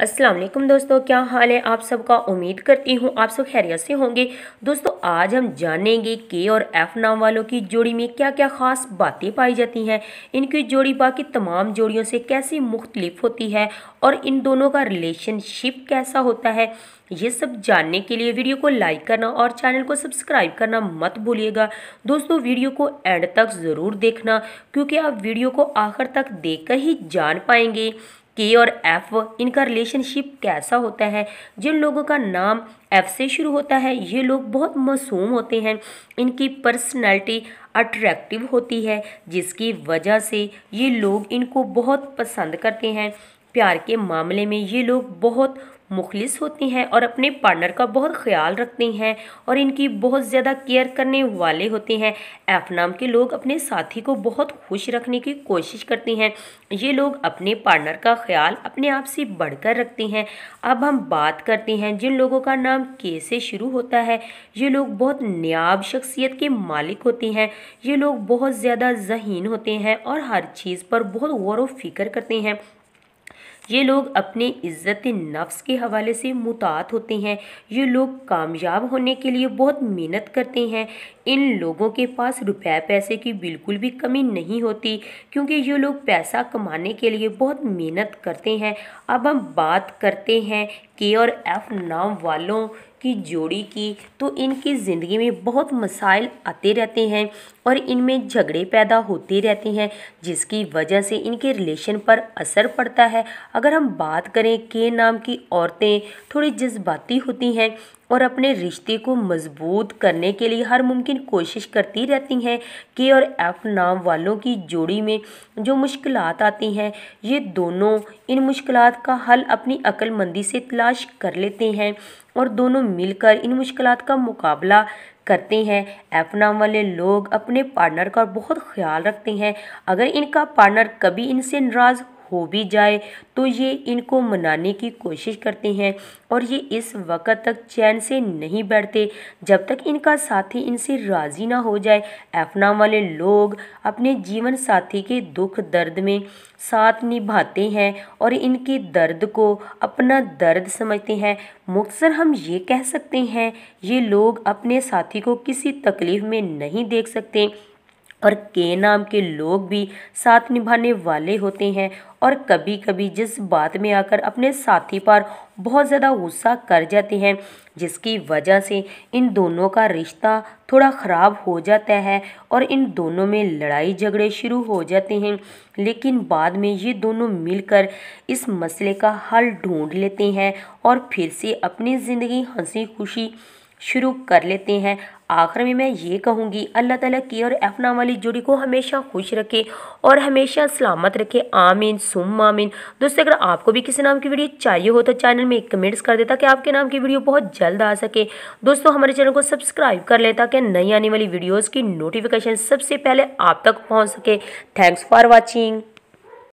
अस्सलाम वालेकुम दोस्तों क्या हाल है आप सबका उम्मीद करती हूँ आप सब खैरियत से होंगे दोस्तों आज हम जानेंगे के और एफ नाम वालों की जोड़ी में क्या क्या ख़ास बातें पाई जाती हैं इनकी जोड़ी बाकी तमाम जोड़ियों से कैसी मुख्तलिफ होती है और इन दोनों का रिलेशनशिप कैसा होता है ये सब जानने के लिए वीडियो को लाइक करना और चैनल को सब्सक्राइब करना मत भूलिएगा दोस्तों वीडियो को एंड तक ज़रूर देखना क्योंकि आप वीडियो को आखिर तक कर ही जान पाएंगे के और एफ इनका रिलेशनशिप कैसा होता है जिन लोगों का नाम एफ से शुरू होता है ये लोग बहुत मासूम होते हैं इनकी पर्सनैलिटी अट्रैक्टिव होती है जिसकी वजह से ये लोग इनको बहुत पसंद करते हैं प्यार के मामले में ये लोग बहुत मुखलिस होती हैं और अपने पार्टनर का बहुत ख्याल रखती हैं और इनकी बहुत ज़्यादा केयर करने वाले होते हैं एफ नाम के लोग अपने साथी को बहुत खुश रखने की कोशिश करती हैं ये लोग अपने पार्टनर का ख्याल अपने आप से बढ़कर रखती हैं अब हम बात करते हैं जिन लोगों का नाम के से शुरू होता है ये लोग बहुत नयाब शख्सियत के मालिक होते हैं ये लोग बहुत ज़्यादा जहीन होते हैं और हर चीज़ पर बहुत गौर व फिक्र करते हैं ये लोग अपने इज़्ज़त नफ्स के हवाले से मुतात होते हैं ये लोग कामयाब होने के लिए बहुत मेहनत करते हैं इन लोगों के पास रुपए पैसे की बिल्कुल भी कमी नहीं होती क्योंकि ये लोग पैसा कमाने के लिए बहुत मेहनत करते हैं अब हम बात करते हैं के और एफ़ नाम वालों की जोड़ी की तो इनकी ज़िंदगी में बहुत मसाइल आते रहते हैं और इनमें झगड़े पैदा होते रहते हैं जिसकी वजह से इनके रिलेशन पर असर पड़ता है अगर हम बात करें के नाम की औरतें थोड़ी जज्बाती होती हैं और अपने रिश्ते को मजबूत करने के लिए हर मुमकिन कोशिश करती रहती हैं के और एफ नाम वालों की जोड़ी में जो मुश्किल आती हैं ये दोनों इन मुश्किल का हल अपनी अक्लमंदी से तलाश कर लेते हैं और दोनों मिलकर इन मुश्किल का मुकाबला करते हैं एफ नाम वाले लोग अपने पार्टनर का बहुत ख्याल रखते हैं अगर इनका पार्टनर कभी इनसे नाराज़ हो भी जाए तो ये इनको मनाने की कोशिश करते हैं और ये इस वक्त तक चैन से नहीं बैठते जब तक इनका साथी इनसे राज़ी ना हो जाए एफना वाले लोग अपने जीवन साथी के दुख दर्द में साथ निभाते हैं और इनके दर्द को अपना दर्द समझते हैं मुख्तर हम ये कह सकते हैं ये लोग अपने साथी को किसी तकलीफ़ में नहीं देख सकते और के नाम के लोग भी साथ निभाने वाले होते हैं और कभी कभी जिस बात में आकर अपने साथी पर बहुत ज़्यादा गुस्सा कर जाते हैं जिसकी वजह से इन दोनों का रिश्ता थोड़ा ख़राब हो जाता है और इन दोनों में लड़ाई झगड़े शुरू हो जाते हैं लेकिन बाद में ये दोनों मिलकर इस मसले का हल ढूंढ लेते हैं और फिर से अपनी ज़िंदगी हंसी खुशी शुरू कर लेते हैं आखिर में मैं ये कहूँगी अल्लाह ताला की और एफना वाली जोड़ी को हमेशा खुश रखे और हमेशा सलामत रखे आमीन सुम आमीन दोस्तों अगर आपको भी किसी नाम की वीडियो चाहिए हो तो चैनल में एक कमेंट्स कर देता कि आपके नाम की वीडियो बहुत जल्द आ सके दोस्तों हमारे चैनल को सब्सक्राइब कर लें ताकि नई आने वाली वीडियोज़ की नोटिफिकेशन सबसे पहले आप तक पहुँच सके थैंक्स फॉर वॉचिंग